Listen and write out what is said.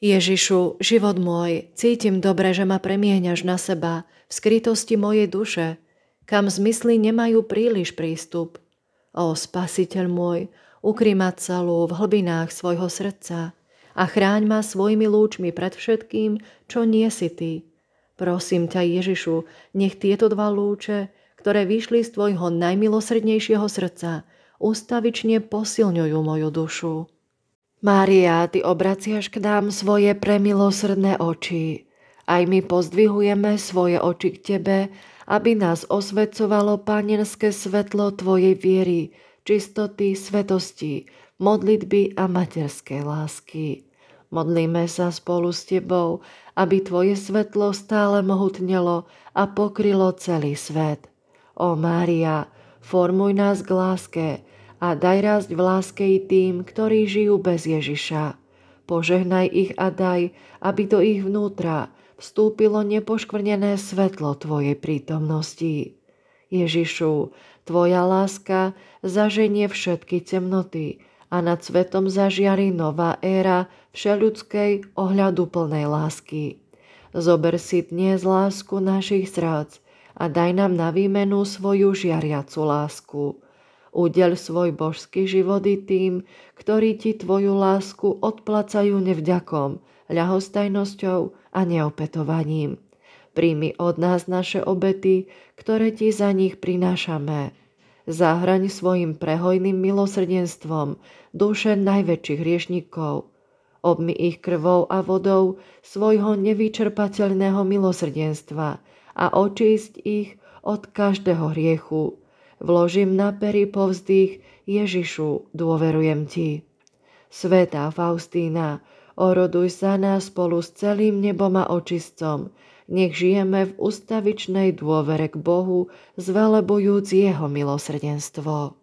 Ježišu, život môj, cítim dobre, že ma premieňaš na seba, v skrytosti mojej duše, kam zmysly nemajú príliš prístup. O, spasiteľ môj, ukry ma celú v hlbinách svojho srdca a chráň ma svojimi lúčmi pred všetkým, čo nie si Ty. Prosím ťa, Ježišu, nech tieto dva lúče, ktoré vyšli z Tvojho najmilosrednejšieho srdca, ustavične posilňujú moju dušu. Mária, ty obraciaš k nám svoje premilosrdné oči. Aj my pozdvihujeme svoje oči k tebe, aby nás osvecovalo panenské svetlo tvojej viery, čistoty, svetosti, modlitby a materskej lásky. Modlíme sa spolu s tebou, aby tvoje svetlo stále mohutnelo a pokrylo celý svet. O Mária, formuj nás k láske, a daj rásť v láske i tým, ktorí žijú bez Ježiša. Požehnaj ich a daj, aby do ich vnútra vstúpilo nepoškvrnené svetlo Tvojej prítomnosti. Ježišu, Tvoja láska zaženie všetky temnoty a nad svetom zažiari nová éra všeľudskej plnej lásky. Zober si dnes lásku našich srdc a daj nám na výmenu svoju žiariacu lásku. Udel svoj božský životy tým, ktorí ti tvoju lásku odplacajú nevďakom, ľahostajnosťou a neopetovaním. Príjmi od nás naše obety, ktoré ti za nich prinášame. Zahraň svojim prehojným milosrdenstvom duše najväčších riešnikov. Obmy ich krvou a vodou svojho nevyčerpateľného milosrdenstva a očísť ich od každého hriechu Vložím na pery povzdých, Ježišu, dôverujem Ti. Svetá Faustína, oroduj sa nás spolu s celým nebom a očistcom, nech žijeme v ustavičnej dôvere k Bohu, zvelebujúc Jeho milosrdenstvo.